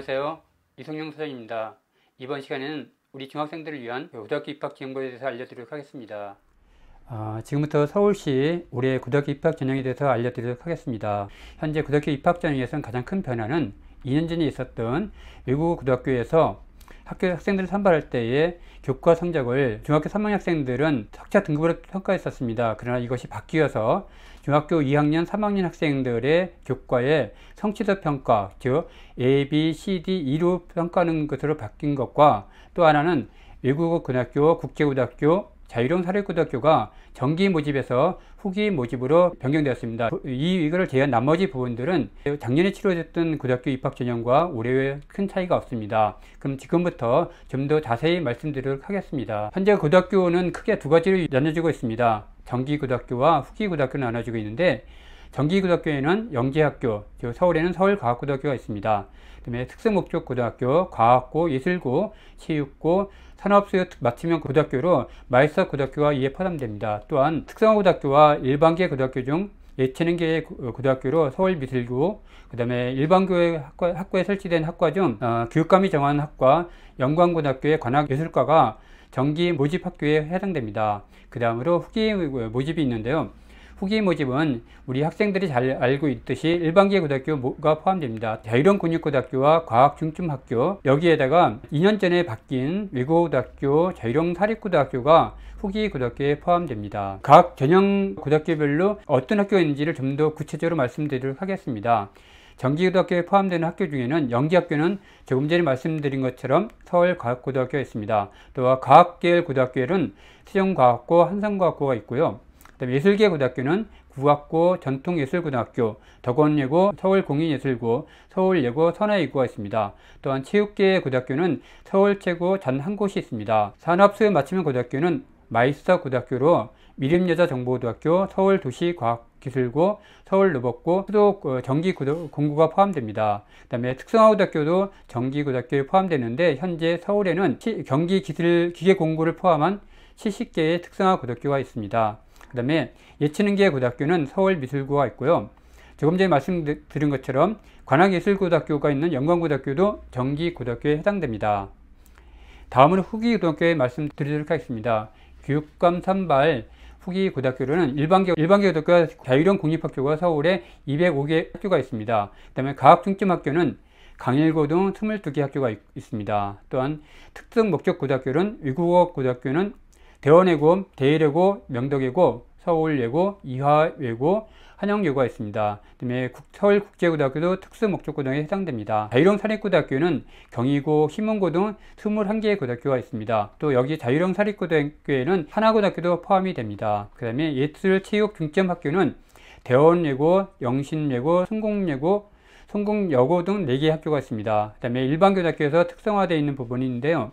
안녕하세요. 이성용 사장입니다. 이번 시간에는 우리 중학생들을 위한 고등학교 입학 지원에 대해서 알려드리도록 하겠습니다. 어, 지금부터 서울시 올해 고등학교 입학 전형에 대해서 알려드리도록 하겠습니다. 현재 고등학교 입학 전형에서는 가장 큰 변화는 2년 전에 있었던 외국 고등학교에서 학교 학생들을 선발할 때의 교과 성적을 중학교 3학년 학생들은 석차 등급으로 평가했었습니다. 그러나 이것이 바뀌어서 중학교 2학년, 3학년 학생들의 교과의 성취도 평가, 즉 A, B, C, D, E로 평가하는 것으로 바뀐 것과 또 하나는 외국어 고등학교, 국제고등학교, 자유령 사립고등학교가 정기 모집에서 후기 모집으로 변경되었습니다. 이위기를 제외한 나머지 부분들은 작년에 치러졌던 고등학교 입학 전형과 올해의큰 차이가 없습니다. 그럼 지금부터 좀 더 자세히 말씀드리도록 하겠습니다. 현재 고등학교는 크게 두 가지로 나눠지고 있습니다. 정기 고등학교와 후기 고등학교로 나눠지고 있는데 정기 고등학교에는 영재학교, 서울에는 서울과학고등학교가 있습니다. 그다음에 특수목적고등학교, 과학고, 예술고, 체육고, 산업수요 맞춤형 고등학교로 마이사 고등학교가 이에 포함됩니다. 또한 특성화 고등학교와 일반계 고등학교 중 예체능계 어, 고등학교로 서울 미술고, 그 다음에 일반교회 학과, 학과에 설치된 학과 중 어, 교육감이 정한 학과, 영광고등학교의 관악예술과가 정기 모집 학교에 해당됩니다. 그 다음으로 후기 뭐, 모집이 있는데요. 후기 모집은 우리 학생들이 잘 알고 있듯이 일반계 고등학교가 포함됩니다. 이런 근육고등학교와 과학중점학교 여기에다가 2년 전에 바뀐 외고고등학교, 자유령 사립고등학교가 후기 고등학교에 포함됩니다. 각 전형 고등학교별로 어떤 학교인지를 좀 더 구체적으로 말씀드리도록 하겠습니다. 정기고등학교에 포함되는 학교 중에는 영기학교는 조금 전에 말씀드린 것처럼 서울과학고등학교가 있습니다. 또한 과학계열고등학교에는 수영과학고, 한성과학고가 있고요. 그다음에 예술계고등학교는 국악고, 전통예술고등학교, 덕원예고, 서울공인예술고, 서울예고, 선화예고가 있습니다. 또한 체육계 고등학교는 서울최고 단한 곳이 있습니다. 산업수요 맞춤형 고등학교는 마이스터 고등학교로 미림여자정보고등학교, 서울도시과학기술고, 서울로봇고, 수도 어, 전기공구가 포함됩니다. 그 다음에 특성화고등학교도 전기고등학교에 포함되는데 현재 서울에는 경기기술기계공구를 포함한 70개의 특성화고등학교가 있습니다. 그 다음에 예치능계고등학교는 서울미술고가 있고요. 조금 전에 말씀드린 것처럼 관악예술고등학교가 있는 영광고등학교도 정기고등학교에 해당됩니다. 다음은 후기고등학교에 말씀드리도록 하겠습니다. 교육감 선발 후기 고등학교로는 일반계, 일반계 고등학교와 자유형 공립학교가 서울에 205개 학교가 있습니다. 그 다음에 과학중점학교는 강일고 등 22개 학교가 있, 습니다 또한 특성목적고등학교는 외국어 고등학교는 대원예고, 대일예고, 명덕예고, 서울예고, 이화예고, 한양예고가 있습니다. 그다음에 서울국제고등학교도 특수목적고등에 해당됩니다. 자율형 사립고등학교는 경희고, 희문고 등 21개의 고등학교가 있습니다. 또 여기 자율형 사립고등학교에는 하나고등학교도 포함이 됩니다. 그 다음에 예술체육중점학교는 대원예고, 영신예고, 성공예고, 성공여고 등 4개의 학교가 있습니다. 그 다음에 일반고등학교에서 특성화되어 있는 부분인데요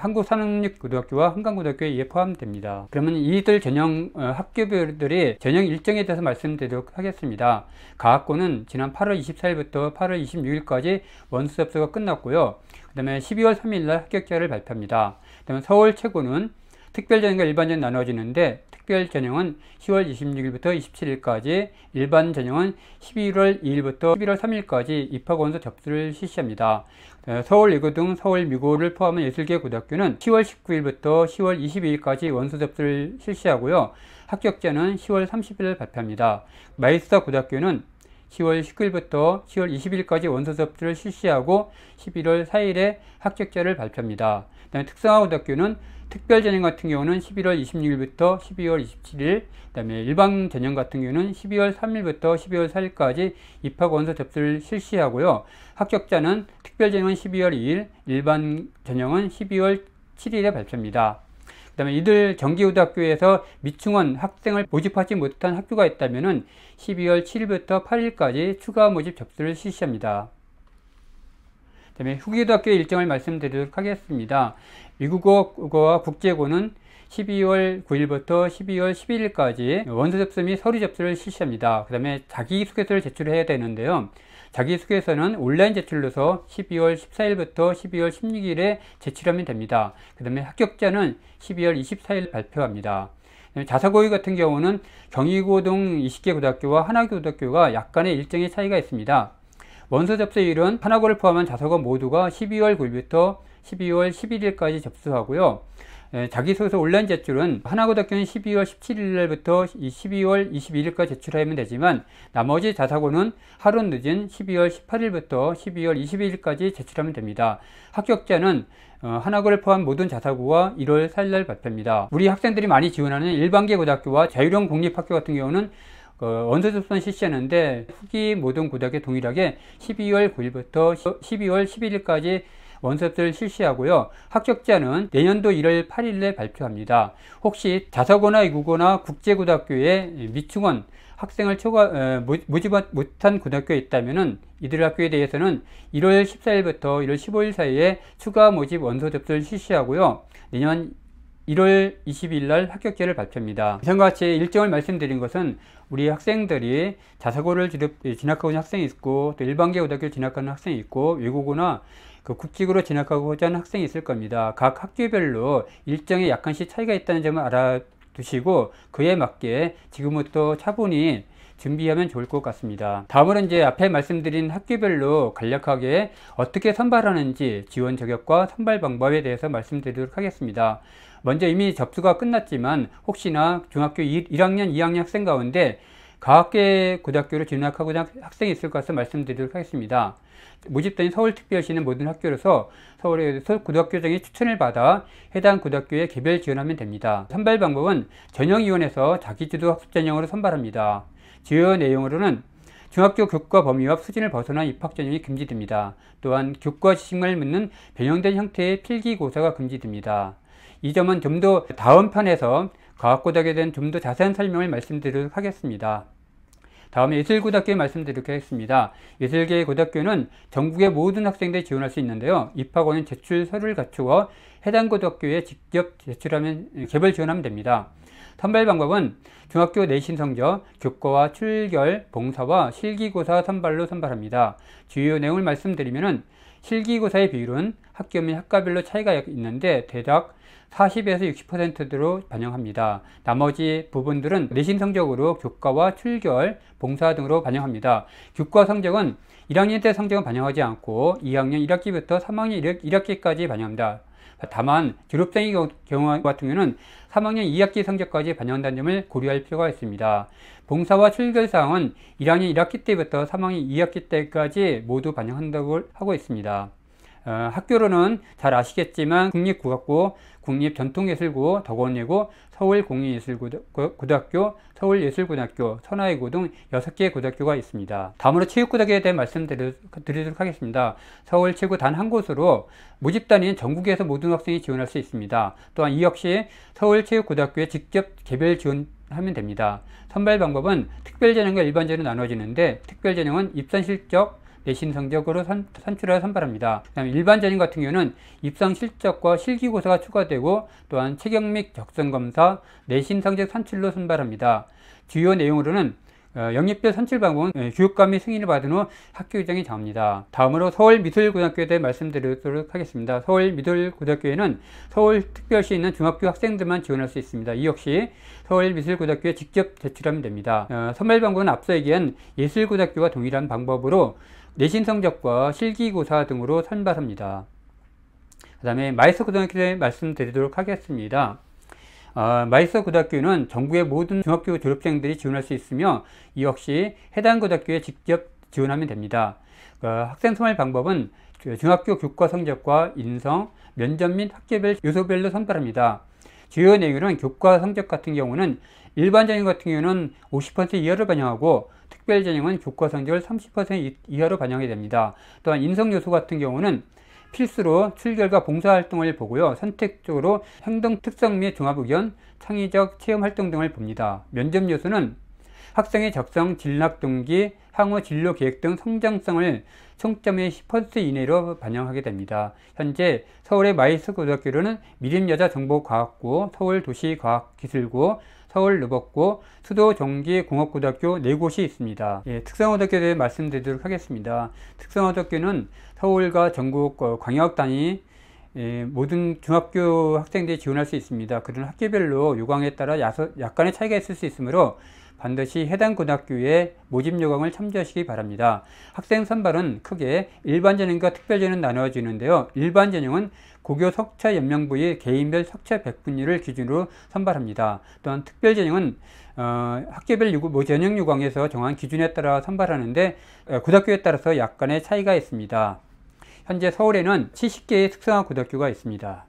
한국산업고등학교와 한강고등학교에 포함됩니다. 그러면 이들 전형 어, 학교별들이 전형 일정에 대해서 말씀드리도록 하겠습니다. 과학고는 지난 8월 24일부터 8월 26일까지 원수 접수가 끝났고요. 그 다음에 12월 3일날 합격자를 발표합니다. 그 다음에 서울 최고는 특별전형과 일반전 나눠지는데 특별 전형은 10월 26일부터 27일까지, 일반 전형은 11월 2일부터 11월 3일까지 입학원서 접수를 실시합니다. 어, 서울 예고 등 서울 미고를 포함한 6개 고등학교는 10월 19일부터 10월 22일까지 원서 접수를 실시하고요. 합격자는 10월 30일 발표합니다. 마이스터 고등학교는 10월 19일부터 10월 20일까지 원서 접수를 실시하고 11월 4일에 합격자를 발표합니다. 그다음에 특성화고등학교는 특별 전형 같은 경우는 11월 26일부터 12월 27일, 그다음에 일반 전형 같은 경우는 12월 3일부터 12월 4일까지 입학 원서 접수를 실시하고요. 합격자는 특별 전형은 12월 2일, 일반 전형은 12월 7일에 발표합니다그 다음에 이들 정기고등학교에서 미충원 학생을 모집하지 못한 학교가 있다면 12월 7일부터 8일까지 추가 모집 접수를 실시합니다. 다음에 후기도학교 일정을 말씀드리도록 하겠습니다. 미국어와 국제고는 12월 9일부터 12월 11일까지 원서 접수 및 서류 접수를 실시합니다. 그 다음에 자기소개서를 제출해야 되는데요. 자기소개서는 온라인 제출로서 12월 14일부터 12월 16일에 제출하면 됩니다. 그 다음에 합격자는 12월 24일 발표합니다. 자사고의 같은 경우는 경희고 등 20개 고등학교와 하나고등학교가 약간의 일정의 차이가 있습니다. 원서 접수일은 하나고를 포함한 자서건 모두가 12월 9일부터 12월 11일까지 접수하고요. 자기소서 온라인 제출은 하나고등학교 12월 17일부터 12월 22일까지 제출하면 되지만 나머지 자사고는 하루 늦은 12월 18일부터 12월 22일까지 제출하면 됩니다. 합격자는 하나고를 어, 포함 모든 자사고와 1월 4일날 발표입니다. 우리 학생들이 많이 지원하는 일반계 고등학교와 자율형 공립학교 같은 경우는 그원서접수는 실시하는데 후기 모든 고 구닥에 동일하게 12월 9일부터 12월 11일까지 원서접수를 실시하고요. 합격자는 내년도 1월 8일에 발표합니다. 혹시 자사고나 이구고나 국제고등학교에 미충원 학생을 초과, 어, 모집 못한 고등학교에 있다면 이들 학교에 대해서는 1월 14일부터 1월 15일 사이에 추가 모집 원서 접수를 실시하고요. 내년 1월 20일 날합격제를 발표합니다. 이상과 같이 일정을 말씀드린 것은 우리 학생들이 자사고를 진학하고 있는 학생이 있고 또 일반계 고등학교 진학하는 학생이 있고 외국어나 그 국직으로 진학하고자 하는 학생이 있을 겁니다. 각 학교별로 일정에 약간씩 차이가 있다는 점을 알아두시고 그에 맞게 지금부터 차분히 준비하면 좋을 것 같습니다. 다음으로 이제 앞에 말씀드린 학교별로 간략하게 어떻게 선발하는지 지원 자격과 선발 방법에 대해서 말씀드리도록 하겠습니다. 먼저 이미 접수가 끝났지만 혹시나 중학교 1학년, 2학년 학생 가운데 가학계 고등학교를 진학하고자 학생이 있을 것을 말씀드리도록 하겠습니다. 모집단이 서울특별시는 모든 학교로서 서울의서고등학교장의 추천을 받아 해당 고등학교에 개별 지원하면 됩니다. 선발 방법은 전형위원회에서 자기주도 학습 전형으로 선발합니다. 지원 내용으로는 중학교 교과 범위와 수준을 벗어난 입학 전형이 금지됩니다. 또한 교과 지식만을 묻는 변형된 형태의 필기고사가 금지됩니다. 이 점은 좀 더 다음 편에서 과학고등학교에 대한 좀 더 자세한 설명을 말씀드리도록 하겠습니다. 다음에 예술고등학교 말씀드리겠습니다. 예술계 고등학교는 전국의 모든 학생들이 지원할 수 있는데요. 입학원은 제출 서류를 갖추어 해당 고등학교에 직접 제출하면 개별 지원하면 됩니다. 선발 방법은 중학교 내신 성적, 교과와 출결, 봉사와 실기고사 선발로 선발합니다. 주요 내용을 말씀드리면 실기고사의 비율은 학교 및 학과별로 차이가 있는데 대략 40에서 60%로 대 반영합니다. 나머지 부분들은 내신 성적으로 교과와 출결, 봉사 등으로 반영합니다. 교과 성적은 1학년 때 성적은 반영하지 않고 2학년 1학기부터 3학년 1학기까지 반영합니다. 다만 졸업생의 경우 같은 경우는 3학년 2학기 성적까지 반영한다는 점을 고려할 필요가 있습니다. 봉사와 출결사항은 1학년 1학기 때부터 3학년 2학기 때까지 모두 반영한다고 하고 있습니다. 어, 학교로는 잘 아시겠지만 국립국악고, 국립전통예술고, 덕원예고, 서울공인예술고등학교, 서울예술고등학교, 선화예고 등 6개의 고등학교가 있습니다. 다음으로 체육고등학교에 대해 말씀드리도록 하겠습니다. 서울 최고 단 한 곳으로 모집단인 전국에서 모든 학생이 지원할 수 있습니다. 또한 이 역시 서울체육고등학교에 직접 개별 지원 하면 됩니다. 선발 방법은 특별전형과 일반전으로 나눠지는데 특별전형은 입선 실적, 내신 성적으로 선, 출하여 선발합니다. 그다음 일반전형 같은 경우는 입상 실적과 실기고사가 추가되고 또한 체격 및 적성검사, 내신 성적 산출로 선발합니다. 주요 내용으로는 어, 영입별 선출방문 예, 교육감이 승인을 받은 후 학교의장이 정합니다. 다음으로 서울미술고등학교에 대해 말씀드리도록 하겠습니다. 서울미술고등학교에는 서울특별시에 있는 중학교 학생들만 지원할 수 있습니다. 이 역시 서울미술고등학교에 직접 제출하면 됩니다. 어, 선발방문은 앞서 얘기한 예술고등학교와 동일한 방법으로 내신 성적과 실기고사 등으로 선발합니다. 그 다음에 마이스 고등학교에 말씀드리도록 하겠습니다. 어, 마이서 고등학교는 전국의 모든 중학교 졸업생들이 지원할 수 있으며 이 역시 해당 고등학교에 직접 지원하면 됩니다. 어, 학생 선발 방법은 중학교 교과 성적과 인성, 면접 및학계별 요소별로 선발합니다. 주요 내용은 교과 성적 같은 경우는 일반 전형 같은 경우는 50%이하로 반영하고 특별 전형은 교과 성적을 30% 이하로 반영이 됩니다. 또한 인성 요소 같은 경우는 필수로 출결과 봉사활동을 보고요. 선택적으로 행동 특성 및 종합의견, 창의적 체험활동 등을 봅니다. 면접 요소는 학생의 적성, 진학 동기, 향후 진로 계획 등 성장성을 총점의 10% 이내로 반영하게 됩니다. 현재 서울의 마이스 고등학교로는 미림여자정보과학고, 서울도시과학기술고, 서울 느벅고, 수도 정기 공업고등학교 네 곳이 있습니다. 예, 특성화학교에 대해 말씀드리도록 하겠습니다. 특성화학교는 서울과 전국 어, 광역 단위 예, 모든 중학교 학생들이 지원할 수 있습니다. 그런 학교별로 요강에 따라 야서, 약간의 차이가 있을 수 있으므로 반드시 해당 고등학교의 모집 요강을 참조하시기 바랍니다. 학생 선발은 크게 일반 전형과 특별 전형 나누어지는데요. 일반 전형은 고교 석차 연명부의 개인별 석차 백분율을 기준으로 선발합니다. 또한 특별전형은 어, 학교별 유구, 뭐 전형 유광에서 정한 기준에 따라 선발하는데 어, 고등학교에 따라서 약간의 차이가 있습니다. 현재 서울에는 70개의 특성화 고등학교가 있습니다.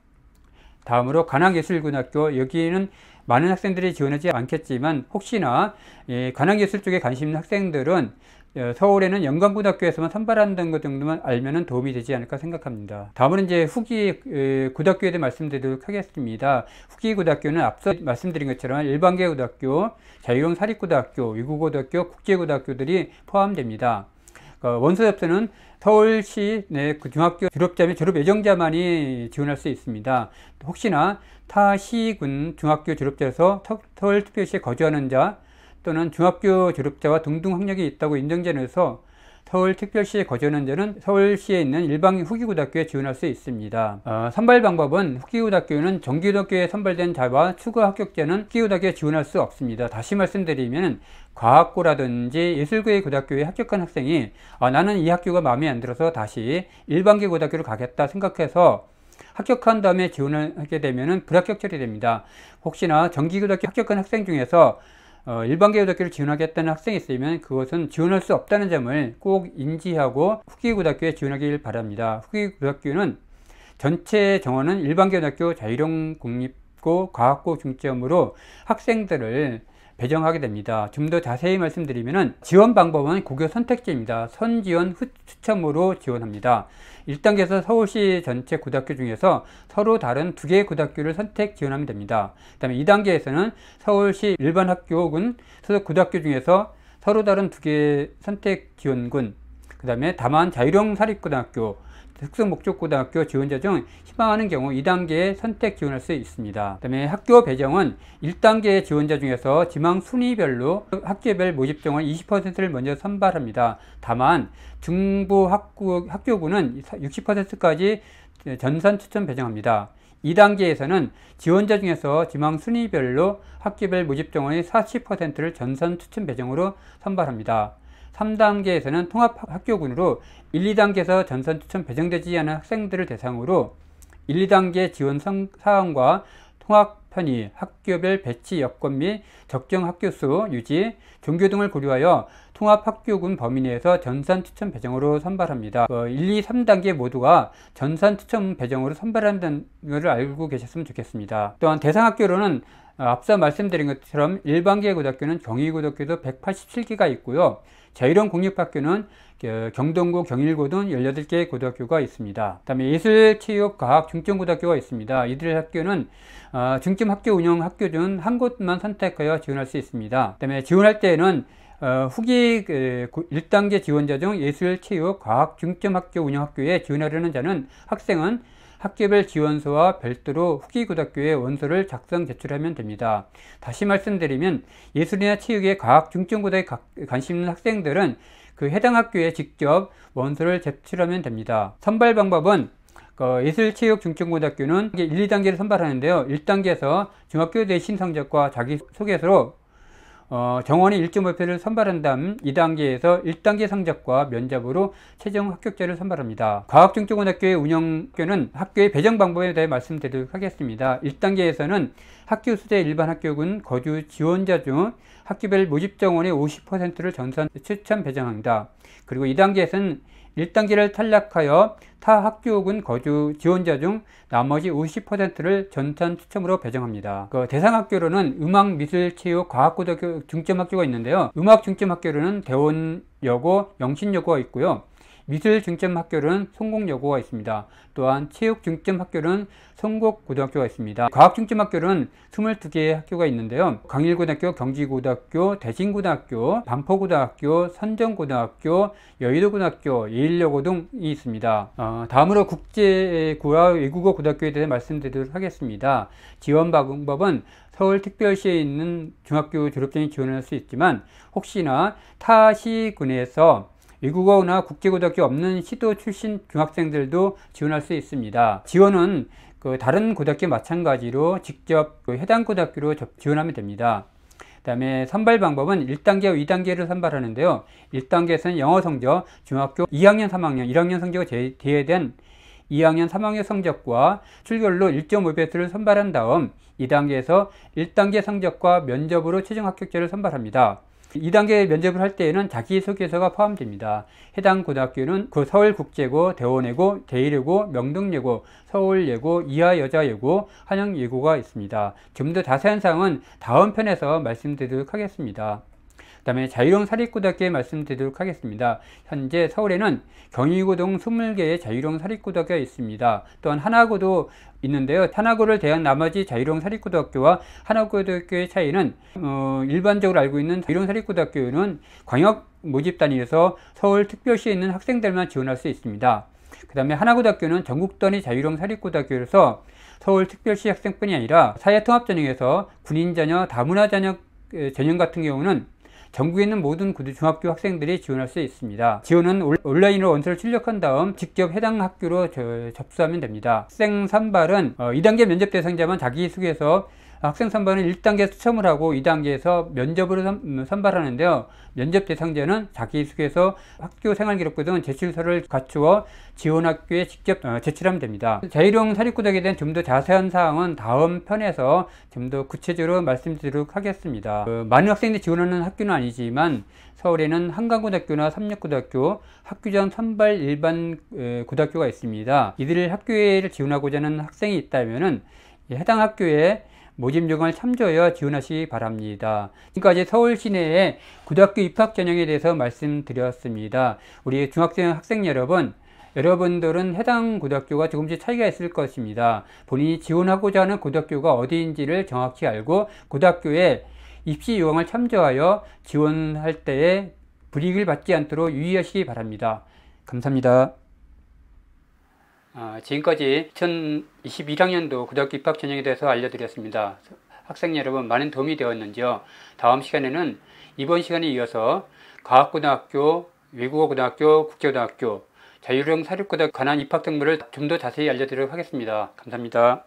다음으로 관악예술고등학교 여기에는 많은 학생들이 지원하지 않겠지만 혹시나 예, 관악예술 쪽에 관심 있는 학생들은 예, 서울에는 연간고등학교에서만 선발한다는 것 정도만 알면 도움이 되지 않을까 생각합니다. 다음은 이제 후기 고등학교에 대해 말씀드리도록 하겠습니다. 후기 고등학교는 앞서 말씀드린 것처럼 일반계 고등학교, 자유형 사립고등학교, 외국고등학교, 국제고등학교들이 포함됩니다. 어, 원서협소는 서울시 내 그 중학교 졸업자 및 졸업 예정자만이 지원할 수 있습니다. 혹시나 타 시군 중학교 졸업자에서 서울특별시에 거주하는 자, 또는 중학교 졸업자와 동등 학력이 있다고 인정되 내서 서울특별시에 거주하는 자는 서울시에 있는 일반 후기고등학교에 지원할 수 있습니다. 어, 선발 방법은 후기고등학교는 정규고등학교에 선발된 자와 추가 합격자는 후기고등학교에 지원할 수 없습니다. 다시 말씀드리면 과학고라든지 예술계 고등학교에 합격한 학생이 어, 나는 이 학교가 마음에 안 들어서 다시 일반계 고등학교를 가겠다 생각해서 합격한 다음에 지원을 하게 되면 불합격 처리됩니다. 혹시나 정규고등학교 합격한 학생 중에서 어, 일반 개고학교를 지원하겠다는 학생이 있으면 그것은 지원할 수 없다는 점을 꼭 인지하고 후기고등학교에 지원하길 바랍니다. 후기고등학교는 전체 정원은 일반 개고학교 자유형 국립고 과학고 중점으로 학생들을 배정하게 됩니다. 좀 더 자세히 말씀드리면 지원 방법은 국교 선택제입니다. 선지원 후, 추첨으로 지원합니다. 1단계에서 서울시 전체 고등학교 중에서 서로 다른 두 개의 고등학교를 선택 지원하면 됩니다. 그 다음에 2단계에서는 서울시 일반 학교 혹은 소속 고등학교 중에서 서로 다른 두 개의 선택 지원군 그 다음에 다만 자유형 사립고등학교 특성 목적 고등학교 지원자 중 희망하는 경우 2단계에 선택 지원할 수 있습니다. 그다음에 학교 배정은 1단계 지원자 중에서 지망 순위별로 학교별 모집 정원 20%를 먼저 선발합니다. 다만 중부 학교 학교군은 60%까지 전산 추천 배정합니다. 2단계에서는 지원자 중에서 지망 순위별로 학교별 모집 정원의 40%를 전선 추천 배정으로 선발합니다. 3단계에서는 통합학교군으로 1, 2단계에서 전선 추천 배정되지 않은 학생들을 대상으로 1, 2단계 지원 사항과 통합 편의, 학교별 배치 여건 및 적정 학교수, 유지, 종교 등을 고려하여 통합학교군 범위 내에서 전산 추천 배정으로 선발합니다. 어, 1, 2, 3단계 모두가 전산 추천 배정으로 선발한다는 것을 알고 계셨으면 좋겠습니다. 또한 대상 학교로는 어, 앞서 말씀드린 것처럼 일반계 고등학교는 경희고등학교도 187개가 있고요. 자, 이런 공립학교는 경동구 경일고 등 18개의 고등학교가 있습니다. 그 다음에 예술, 체육, 과학, 중점고등학교가 있습니다. 이들 학교는 어, 중점학교 운영 학교 중 한 곳만 선택하여 지원할 수 있습니다. 그 다음에 지원할 때에는 어, 후기 그, 1단계 지원자 중 예술, 체육, 과학, 중점학교 운영학교에 지원하려는 자는 학생은 학교별 지원서와 별도로 후기 고등학교의 원서를 작성 제출하면 됩니다. 다시 말씀드리면 예술이나 체육에 과학 중증고등에 관심 있는 학생들은 그 해당 학교에 직접 원서를 제출하면 됩니다. 선발 방법은 어, 예술체육중증고등학교는 1, 2단계를 선발하는데요. 1단계에서 중학교 대신 성적과 자기소개서로 어, 정원의 일주 목표를 선발한 다음 2단계에서 1단계 성적과 면접으로 최종 합격자를 선발합니다. 과학중증고등학교의 운영교는 학교의 배정 방법에 대해 말씀드리도록 하겠습니다. 1단계에서는 학교 수대 일반 학교군 거주 지원자 중 학교별 모집 정원의 50%를 전산 추천 배정합니다. 그리고 2단계에서는 1단계를 탈락하여 타 학교 혹은 거주 지원자 중 나머지 50%를 전산 추첨으로 배정합니다. 그 대상 학교로는 음악, 미술, 체육, 과학고등학교 중점학교가 있는데요. 음악 중점학교로는 대원 여고, 영신여고가 있고요. 미술중점학교는 성공여고가 있습니다. 또한 체육중점학교는 성곡고등학교가 있습니다. 과학중점학교는 22개의 학교가 있는데요. 강일고등학교, 경기고등학교, 대진고등학교 반포고등학교, 선정고등학교, 여의도고등학교, 예일여고 등이 있습니다. 어, 다음으로 국제고와 외국어 고등학교에 대해 말씀드리도록 하겠습니다. 지원 방법은 서울특별시에 있는 중학교 졸업생이 지원할 수 있지만 혹시나 타 시군에서 외국어나 국제고등학교 없는 시도 출신 중학생들도 지원할 수 있습니다. 지원은 그 다른 고등학교 마찬가지로 직접 그 해당 고등학교로 지원하면 됩니다. 그 다음에 선발 방법은 1단계, 와 2단계를 선발하는데요. 1단계에서는 영어 성적, 중학교 2학년, 3학년, 1학년 성적을 제외된 2학년, 3학년 성적과 출결로 1.5배수를 선발한 다음 2단계에서 1단계 성적과 면접으로 최종 합격자를 선발합니다. 2단계 면접을 할 때에는 자기소개서가 포함됩니다. 해당 고등학교는 그 서울국제고, 대원예고, 대일예고, 명등예고, 서울예고, 이하여자예고, 한영예고가 있습니다. 좀 더 자세한 사항은 다음 편에서 말씀드리도록 하겠습니다. 그 다음에 자유형 사립고등학교에 말씀드리도록 하겠습니다. 현재 서울에는 경희고등 20개의 자유형 사립고등학교가 있습니다. 또한 하나고도 있는데요. 하나고를 대한 나머지 자유형 사립고등학교와 하나고등학교의 차이는 어, 일반적으로 알고 있는 자유형 사립고등학교는 광역 모집단위에서 서울 특별시에 있는 학생들만 지원할 수 있습니다. 그 다음에 하나고등학교는 전국 단위 자유형 사립고등학교로서 서울 특별시 학생뿐이 아니라 사회통합전형에서 군인 자녀 다문화 자녀 전형 같은 경우는 전국에 있는 모든 고등 중학교 학생들이 지원할 수 있습니다. 지원은 온라인으로 원서를 출력한 다음 직접 해당 학교로 접수하면 됩니다. 학생 선발은 2단계 어, 면접 대상자만 자기소개서 학생 선발은 1단계 수첨을 하고 2단계에서 면접으로 선발하는데요. 면접 대상자는 자기소개서 학교 생활기록부 등 제출서를 갖추어 지원 학교에 직접 어, 제출하면 됩니다. 자율형 사립고등에 학 대한 좀 더 자세한 사항은 다음 편에서 좀 더 구체적으로 말씀드리도록 하겠습니다. 그 많은 학생들이 지원하는 학교는 아니지만 서울에는 한강고등학교나 삼력고등학교, 학교장 선발 일반 고등학교가 있습니다. 이들 학교에 지원하고자 하는 학생이 있다면 해당 학교에 모집 용을 참조하여 지원하시기 바랍니다. 지금까지 서울 시내의 고등학교 입학 전형에 대해서 말씀드렸습니다. 우리 중학생 학생 여러분 여러분들은 해당 고등학교가 조금씩 차이가 있을 것입니다. 본인이 지원하고자 하는 고등학교가 어디인지를 정확히 알고 고등학교에 입시 요강을 참조하여 지원할 때에 불이익을 받지 않도록 유의하시기 바랍니다. 감사합니다. 아, 지금까지 2021학년도 고등학교 입학 전형에 대해서 알려드렸습니다. 학생 여러분 많은 도움이 되었는지요. 다음 시간에는 이번 시간에 이어서 과학고등학교, 외국어고등학교, 국제고등학교, 자율형 사립고등학교 관한 입학 정보를 좀 더 자세히 알려드리도록 하겠습니다. 감사합니다.